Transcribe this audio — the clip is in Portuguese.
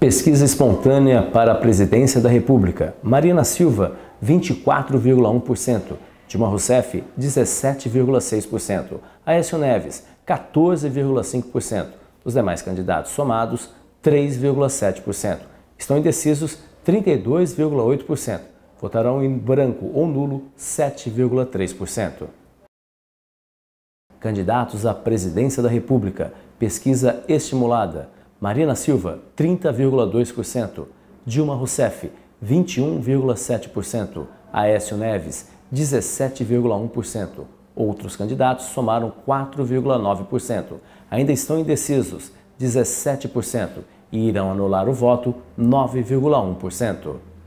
Pesquisa espontânea para a presidência da República. Marina Silva, 24,1%. Dilma Rousseff, 17,6%. Aécio Neves, 14,5%. Os demais candidatos somados, 3,7%. Estão indecisos 32,8%. Votarão em branco ou nulo 7,3%. Candidatos à presidência da República. Pesquisa estimulada. Marina Silva, 30,2%. Dilma Rousseff, 21,7%. Aécio Neves, 17,1%. Outros candidatos somaram 4,9%. Ainda estão indecisos, 17%, e irão anular o voto, 9,1%.